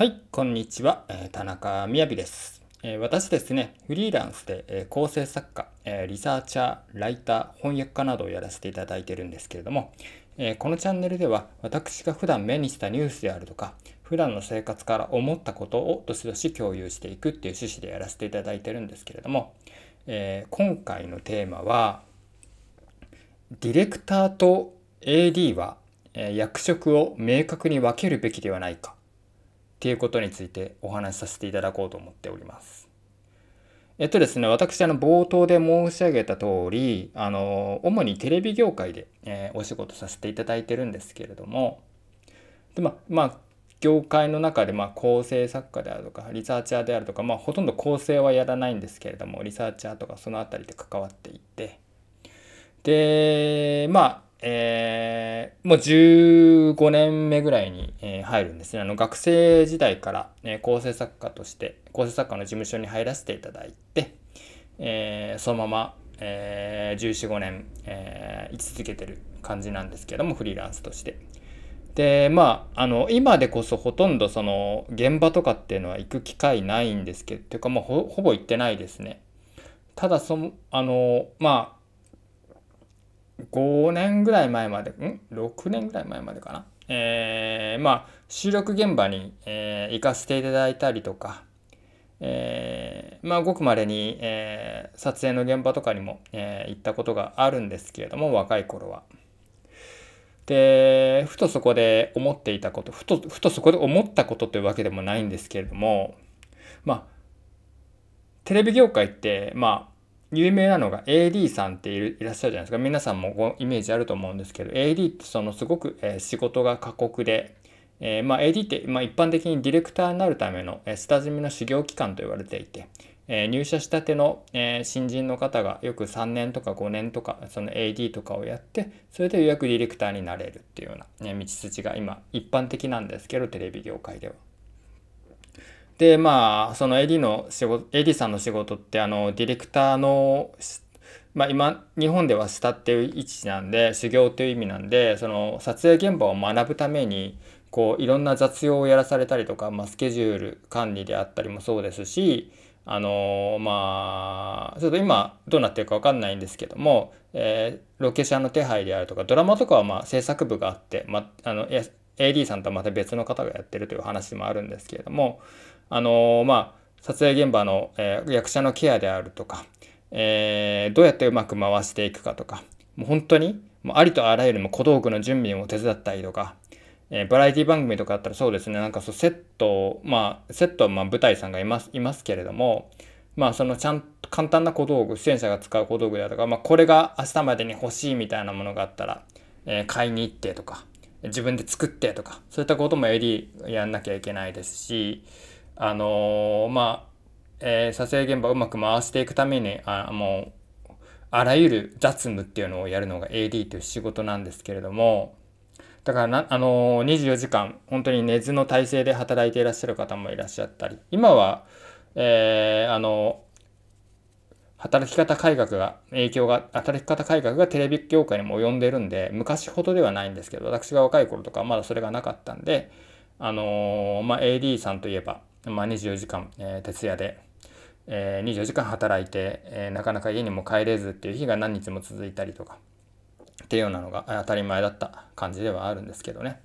はい、こんにちは。え田中みやびです。え私ですね、フリーランスで、え構成作家、えリサーチャー、ライター、翻訳家などをやらせていただいてるんですけれども、えこのチャンネルでは私が普段目にしたニュースであるとか、普段の生活から思ったことをどしどし共有していくっていう趣旨でやらせていただいてるんですけれども、え今回のテーマは、ディレクターと AD は、え役職を明確に分けるべきではないかっていうことについてお話しさせていただこうと思っております。えっとですね、私あの冒頭で申し上げた通り、あの主にテレビ業界で、えー、お仕事させていただいてるんですけれども、でままあ業界の中で、まあ、構成作家であるとかリサーチャーであるとか、まあ、ほとんど構成はやらないんですけれどもリサーチャーとかその辺りで関わっていてでまあえー、もう15年目ぐらいに、えー、入るんですね。あの学生時代から、ね、構成作家として、構成作家の事務所に入らせていただいて、えー、そのまま、えー、14、5年、えー、居続けてる感じなんですけども、フリーランスとして。で、まあ、あの、今でこそほとんどその、現場とかっていうのは行く機会ないんですけど、というかもうほぼ行ってないですね。ただその、あの、まあ、5年ぐらい前まで、ん ?6 年ぐらい前までかな。えー、まあ、収録現場に、えー、行かせていただいたりとか、えー、まあ、ごくまれに、え撮影の現場とかにも、え行ったことがあるんですけれども、若い頃は。で、ふとそこで思っていたこと、ふと、ふとそこで思ったことというわけでもないんですけれども、まあ、テレビ業界って、まあ、有名なのが AD さんっていらっしゃるじゃないですか皆さんもごイメージあると思うんですけど AD ってそのすごく、えー、仕事が過酷で、えー、まあ、AD って、まあ、一般的にディレクターになるための、えー、下積みの修行期間と言われていて、え入社したての、え新人の方がよく3年とか5年とかその AD とかをやってそれで予約ディレクターになれるっていうような、ね、道筋が今一般的なんですけどテレビ業界では。でまあその AD の仕事 AD さんの仕事ってあのディレクターのまあ、今日本では下っていう位置なんで修行という意味なんでその撮影現場を学ぶためにこういろんな雑用をやらされたりとか、まあ、スケジュール管理であったりもそうですしあのー、まあちょっと今どうなってるか分かんないんですけども、えー、ロケ車の手配であるとかドラマとかはまあ制作部があって、ま、あの AD さんとはまた別の方がやってるという話もあるんですけれどもあのまあ、撮影現場の、えー、役者のケアであるとか、えー、どうやってうまく回していくかとか、もう本当に、もうありとあらゆるも小道具の準備も手伝ったりとか、えー、バラエティ番組とかだったらそうですね、なんかそうセット、まあ、セットはまあ舞台さんがいます、いますけれども、まあ、そのちゃんと簡単な小道具、出演者が使う小道具だとか、まあ、これが明日までに欲しいみたいなものがあったら、えー、買いに行ってとか、自分で作ってとか、そういったことも AD やんなきゃいけないですし、あのまあ、えー、撮影現場をうまく回していくためにあもうあらゆる雑務っていうのをやるのが AD という仕事なんですけれどもだからな、あのー、24時間本当に寝ずの体制で働いていらっしゃる方もいらっしゃったり今は、えー、あの働き方改革が影響が働き方改革がテレビ業界にも及んでるんで昔ほどではないんですけど私が若い頃とかまだそれがなかったんであのー、まあ、AD さんといえばまあ、24時間、えー、徹夜で、えー、24時間働いて、えー、なかなか家にも帰れずっていう日が何日も続いたりとかっていうようなのが当たり前だった感じではあるんですけどね。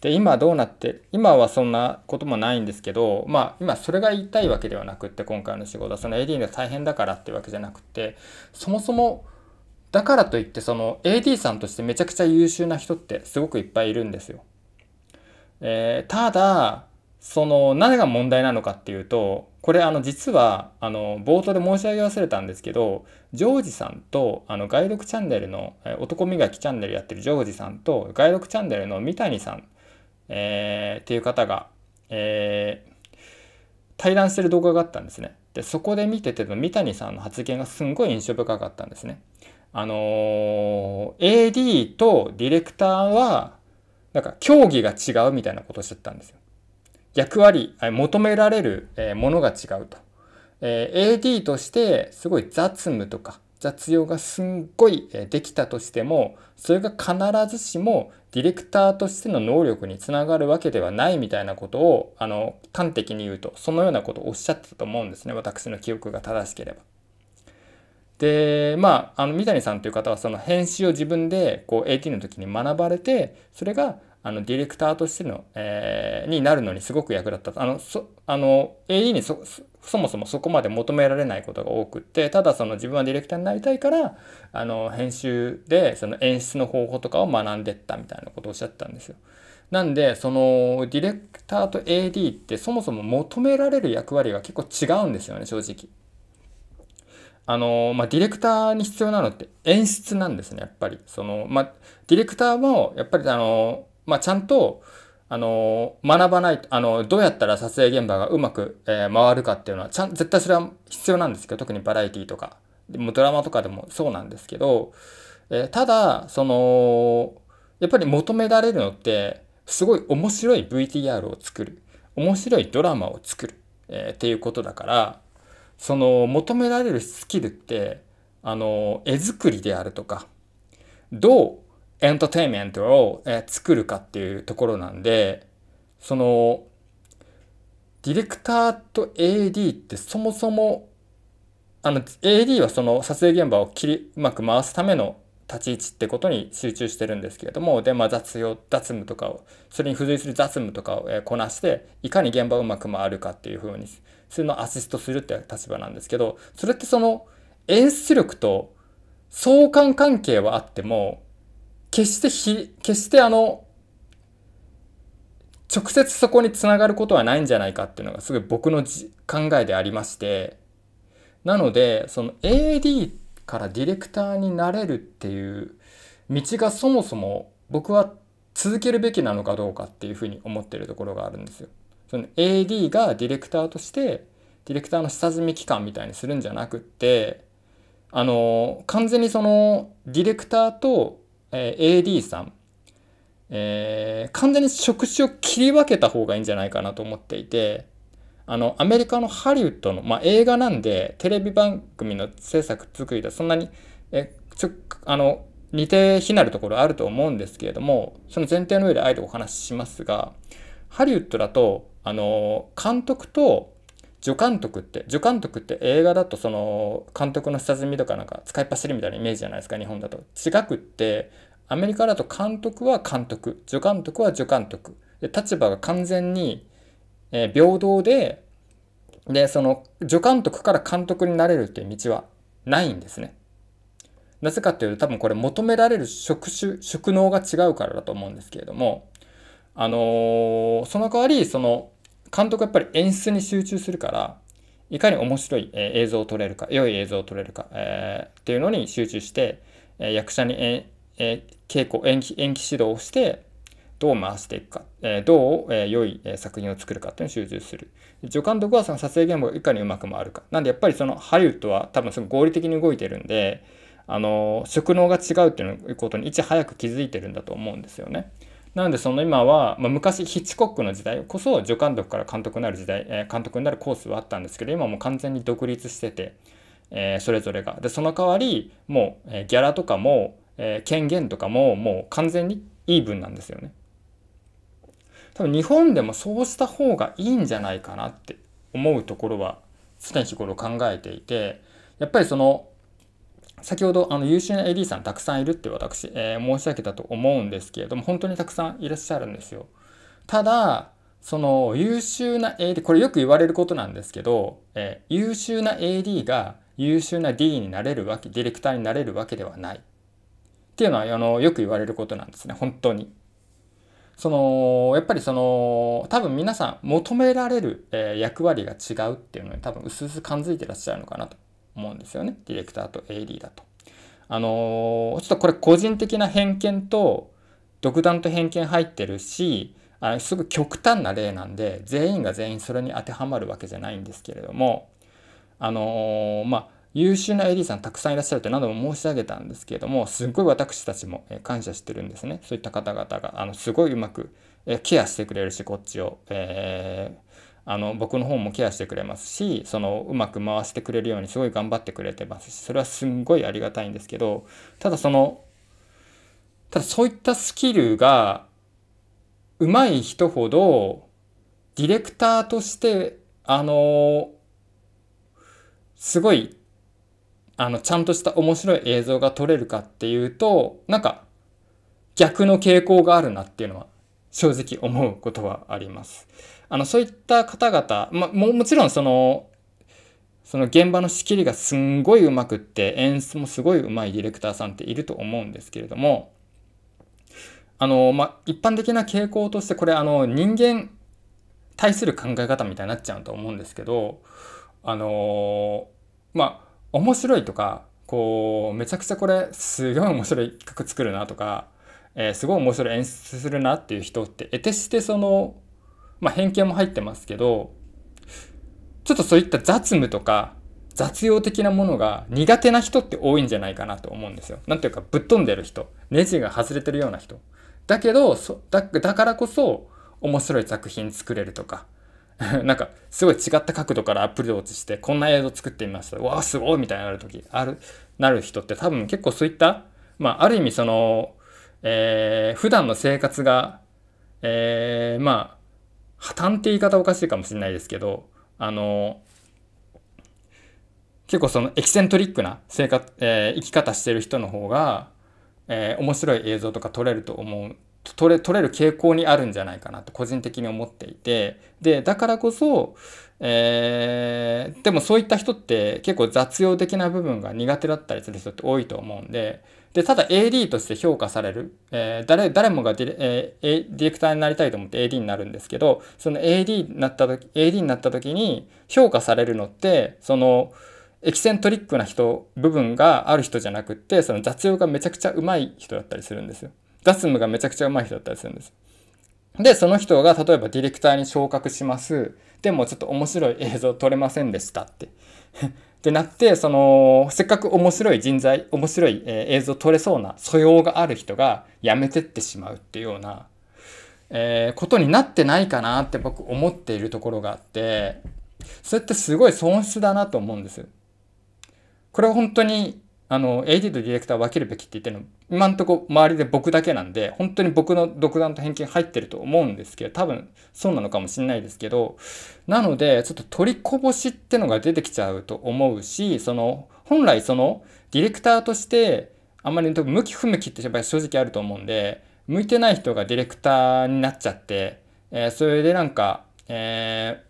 で今どうなって今はそんなこともないんですけどまあ今それが言いたいわけではなくって今回の仕事はその AD が大変だからっていうわけじゃなくてそもそもだからといってその AD さんとしてめちゃくちゃ優秀な人ってすごくいっぱいいるんですよ。えー、ただその何が問題なのかっていうとこれあの実はあの冒頭で申し上げ忘れたんですけどジョージさんとあの外録チャンネルの男磨きチャンネルやってるジョージさんと外録チャンネルの三谷さん、えっていう方が、え対談してる動画があったんですね。でそこで見てての三谷さんの発言がすんごい印象深かったんですね。あのー、AD とディレクターはなんか競技が違うみたいなことをおしゃったんですよ。役割、求められるものが違うと。え AD としてすごい雑務とか雑用がすんごいできたとしてもそれが必ずしもディレクターとしての能力につながるわけではないみたいなことをあの端的に言うとそのようなことをおっしゃってたと思うんですね私の記憶が正しければ。でまああの三谷さんという方はその編集を自分でこう AT の時に学ばれてそれがあの、ディレクターとしての、えー、になるのにすごく役立った。あの、そ、あの、AD にそ、そもそもそこまで求められないことが多くって、ただその自分はディレクターになりたいから、あの、編集でその演出の方法とかを学んでったみたいなことをおっしゃったんですよ。なんで、その、ディレクターと AD ってそもそも求められる役割が結構違うんですよね、正直。あの、まあ、ディレクターに必要なのって演出なんですね、やっぱり。その、まあ、ディレクターも、やっぱりあの、まあ、ちゃんと、あの、学ばない、あの、どうやったら撮影現場がうまく、えー、回るかっていうのは、ちゃん、絶対それは必要なんですけど、特にバラエティとか、でもドラマとかでもそうなんですけど、えー、ただ、その、やっぱり求められるのって、すごい面白い VTR を作る、面白いドラマを作る、えー、っていうことだから、その、求められるスキルって、あの、絵作りであるとか、どうエンターテインメントを、え作るかっていうところなんで、その、ディレクターと AD ってそもそも、あの、AD はその撮影現場を切り、うまく回すための立ち位置ってことに集中してるんですけれども、で、まあ雑用、雑務とかを、それに付随する雑務とかを、えこなして、いかに現場をうまく回るかっていうふうに、それのアシストするって立場なんですけど、それってその演出力と相関関係はあっても、決してひ、決してあの、直接そこにつながることはないんじゃないかっていうのがすごい僕の考えでありまして、なので、その AD からディレクターになれるっていう道がそもそも僕は続けるべきなのかどうかっていうふうに思ってるところがあるんですよ。その AD がディレクターとしてディレクターの下積み期間みたいにするんじゃなくってあの完全にそのディレクターとえー、AD さん、えー、完全に職種を切り分けた方がいいんじゃないかなと思っていて、あの、アメリカのハリウッドの、まあ、映画なんで、テレビ番組の制作作りとそんなに、え、ちょ、あの、似て非なるところあると思うんですけれども、その前提の上であえてお話ししますが、ハリウッドだと、あの、監督と助監督って、助監督って映画だとその監督の下積みとかなんか使いっ走りみたいなイメージじゃないですか、日本だと。違くって、アメリカだと監督は監督助監督は助監督で立場が完全に、えー、平等ででその助監督から監督になれるっていう道はないんですね。なぜかっていうと多分これ求められる職種職能が違うからだと思うんですけれどもあのー、その代わりその監督やっぱり演出に集中するからいかに面白い映像を撮れるか良い映像を撮れるか、えー、っていうのに集中して役者にえ稽古延期延期指導をしてどう回していくか、えどう、え良い作品を作るかっていうのを集中する助監督はその撮影現場をいかにうまく回るかなんでやっぱりそのハリウッドは多分すごい合理的に動いてるんであの職能が違うっていうことにいち早く気づいてるんだと思うんですよね。なのでその今は、まあ、昔ヒッチコックの時代こそ助監督から監督になる時代、え監督になるコースはあったんですけど今もう完全に独立してて、えそれぞれが。でその代わりもう、えギャラとかもえ権限とかももう完全にイーブンなんですよね。多分日本でもそうした方がいいんじゃないかなって思うところは常日頃考えていてやっぱりその先ほどあの優秀な AD さんたくさんいるって私、えー、申し上げたと思うんですけれども本当にたくさんいらっしゃるんですよ。ただその優秀な AD これよく言われることなんですけど、えー、優秀な AD が優秀な D になれるわけディレクターになれるわけではない。っていうのはあのよく言われることなんですね本当に。そのやっぱりその多分皆さん求められる、えー、役割が違うっていうのに多分薄々感づいてらっしゃるのかなと思うんですよねディレクターと AD だと。あのー、ちょっとこれ個人的な偏見と独断と偏見入ってるしあすぐ極端な例なんで全員が全員それに当てはまるわけじゃないんですけれどもあのー、まあ優秀な AD さんたくさんいらっしゃるって何度も申し上げたんですけれども、すっごい私たちも感謝してるんですね。そういった方々が、あの、すごいうまくケアしてくれるし、こっちを。えー、あの、僕の方もケアしてくれますし、その、うまく回してくれるようにすごい頑張ってくれてますし、それはすんごいありがたいんですけど、ただその、ただそういったスキルが上手い人ほどディレクターとしてあのすごいあの、ちゃんとした面白い映像が撮れるかっていうと、なんか、逆の傾向があるなっていうのは、正直思うことはあります。あの、そういった方々、ま、も、もちろんその、その現場の仕切りがすんごいうまくって、演出もすごいうまいディレクターさんっていると思うんですけれども、あの、ま一般的な傾向として、これあの、人間対する考え方みたいになっちゃうと思うんですけど、あの、まあ、面白いとか、こう、めちゃくちゃこれ、すごい面白い企画作るなとか、えー、すごい面白い演出するなっていう人って、得てしてその、まあ、偏見も入ってますけど、ちょっとそういった雑務とか、雑用的なものが苦手な人って多いんじゃないかなと思うんですよ。なんていうか、ぶっ飛んでる人、ネジが外れてるような人。だけど、だだからこそ、面白い作品作れるとか、なんか、すごい違った角度からアプローチして、こんな映像作ってみました。わあ、すごいみたいになる時ある、なる人って多分結構そういった、まあ、ある意味その、えー、普段の生活が、えー、まあ、破綻って言い方おかしいかもしれないですけど、あの、結構そのエキセントリックな生活、えー、生き方してる人の方が、えー、面白い映像とか撮れると思う取れ取れる傾向にあるんじゃないかなと個人的に思っていてでだからこそ、えー、でもそういった人って結構雑用的な部分が苦手だったりする人って多いと思うんででただ AD として評価される、えー、誰誰もがディレ、えー、ディレクターになりたいと思って AD になるんですけどその AD になった時 AD になった時に評価されるのってその。エキセントリックな人部分がある人じゃなくってその雑用がめちゃくちゃうまい人だったりするんですよ。出すのがめちゃくちゃ上手い人だったりするんです。で、その人が例えばディレクターに昇格します。でもちょっと面白い映像撮れませんでしたって。っ てなって、その、せっかく面白い人材、面白い、え映像撮れそうな素養がある人が辞めてってしまうっていうような、えー、ことになってないかなって僕思っているところがあって、それってすごい損失だなと思うんです。これは本当にあの、AD とディレクター分けるべきって言ってるの、今んとこ周りで僕だけなんで、本当に僕の独断と偏見入ってると思うんですけど、多分そうなのかもしれないですけど、なので、ちょっと取りこぼしってのが出てきちゃうと思うし、その、本来その、ディレクターとして、あんまり向き不向きってやっぱり正直あると思うんで、向いてない人がディレクターになっちゃって、えー、それでなんか、えー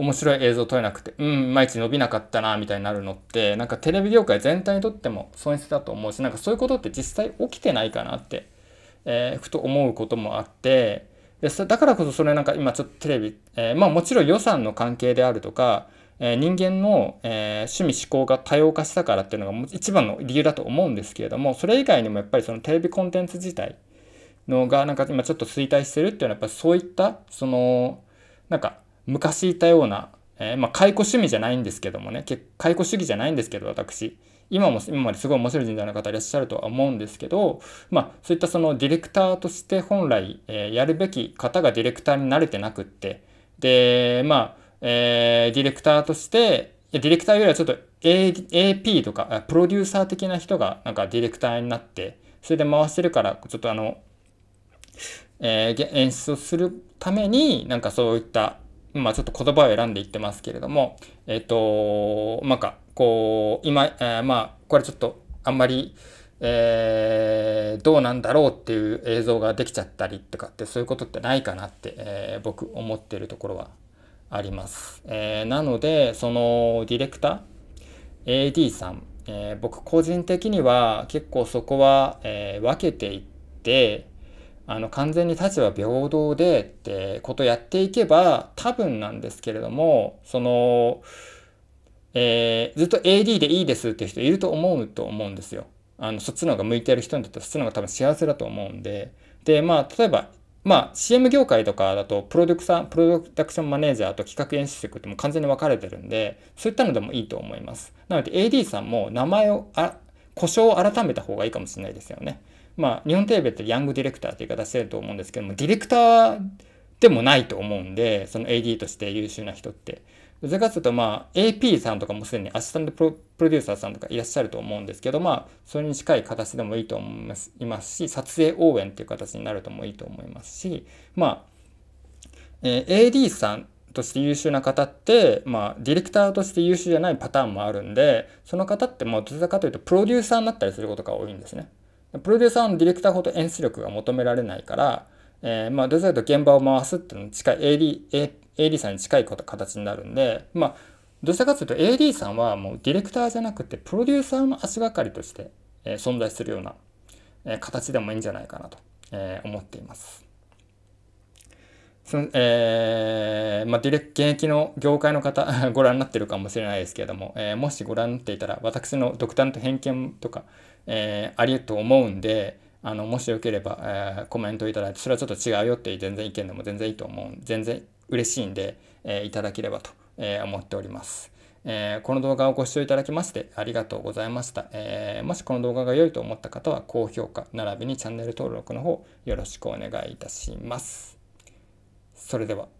面白い映像撮れなくて、うん、毎日伸びなかったな、みたいになるのって、なんかテレビ業界全体にとっても損失だと思うし、なんかそういうことって実際起きてないかなって、えー、ふと思うこともあって、でだからこそそれなんか今ちょっとテレビ、えー、まあもちろん予算の関係であるとか、えー、人間の、えー、趣味思考が多様化したからっていうのが一番の理由だと思うんですけれども、それ以外にもやっぱりそのテレビコンテンツ自体のがなんか今ちょっと衰退してるっていうのはやっぱそういった、その、なんか昔いたような、えー、まあ、解雇主義じゃないんですけどもね、解雇主義じゃないんですけど、私。今も、今まですごい面白い人材の方いらっしゃるとは思うんですけど、まあ、そういったそのディレクターとして本来、えー、やるべき方がディレクターに慣れてなくって、で、まあ、えー、ディレクターとして、ディレクターよりはちょっと A AP とか、プロデューサー的な人がなんかディレクターになって、それで回してるから、ちょっとあの、えー、演出をするために、なんかそういったまあちょっと言葉を選んでいってますけれども、えっ、と、なんか、こう、今、えー、まあこれちょっとあんまり、えー、どうなんだろうっていう映像ができちゃったりとかってそういうことってないかなって、えー、僕思ってるところはあります。えー、なのでそのディレクター AD さん、え僕個人的には結構そこは、え分けていって、あの完全に立場平等でってことやっていけば多分なんですけれどもその、えずっと AD でいいですっていう人いると思うと思うんですよ。あのそっちの方が向いてる人にとってはそっちの方が多分幸せだと思うんで。でまあ例えばまあ CM 業界とかだとプロデュクサー、プロダクションマネージャーと企画演出職っても完全に分かれてるんで、そういったのでもいいと思います。なので AD さんも名前をあ、故障を改めた方がいいかもしれないですよね。まあ、日本テレビってヤングディレクターという形いしてると思うんですけども、ディレクターでもないと思うんで、その AD として優秀な人って。どちらかというと、まあ、AP さんとかもすでにアシスタントプロデューサーさんとかいらっしゃると思うんですけど、まあ、それに近い形でもいいと思いますいますし、撮影応援っていう形になるともいいと思いますし、まあ、えー、AD さんとして優秀な方って、まあ、ディレクターとして優秀じゃないパターンもあるんで、その方って、まあ、どちらかというと、プロデューサーになったりすることが多いんですね。プロデューサーのディレクターほど演出力が求められないから、えー、まあ、どちらかと現場を回すっていうのに近い AD、AD さんに近い形になるんで、まあ、どちらかというと AD さんはもうディレクターじゃなくてプロデューサーの足がかりとして、えー、存在するような、えー、形でもいいんじゃないかなと、えー、思っています。そのえー、まあ、ディレク現役の業界の方 ご覧になってるかもしれないですけれども、えー、もしご覧になっていたら私の独断と偏見とか、えー、ありえると思うんであのもしよければ、えー、コメントいただいてそれはちょっと違うよっていう全然意見でも全然いいと思う全然嬉しいんで、えー、いただければと、え思っております。えー、この動画をご視聴いただきましてありがとうございました、えー、もしこの動画が良いと思った方は高評価並びにチャンネル登録の方よろしくお願いいたします。それでは。